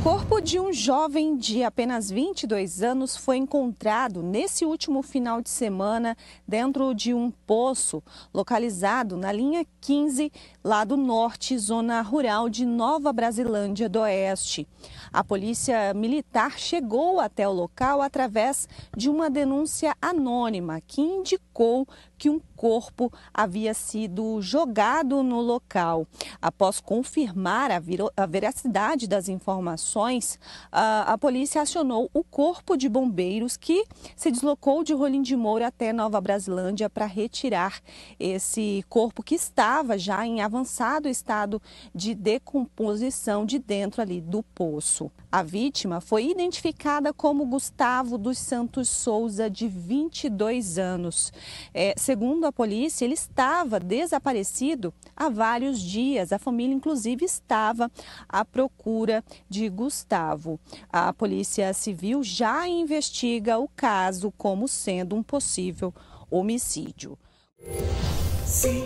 O corpo de um jovem de apenas 22 anos foi encontrado nesse último final de semana dentro de um poço localizado na linha 15, lado norte, zona rural de Nova Brasilândia do Oeste. A polícia militar chegou até o local através de uma denúncia anônima que indicou que um corpo havia sido jogado no local. Após confirmar a, a veracidade das informações, a, a polícia acionou o corpo de bombeiros que se deslocou de Rolim de Moura até Nova Brasilândia para retirar esse corpo que estava já em avançado estado de decomposição de dentro ali do poço. A vítima foi identificada como Gustavo dos Santos Souza, de 22 anos. É, segundo a a polícia, ele estava desaparecido há vários dias. A família, inclusive, estava à procura de Gustavo. A Polícia Civil já investiga o caso como sendo um possível homicídio. Sim,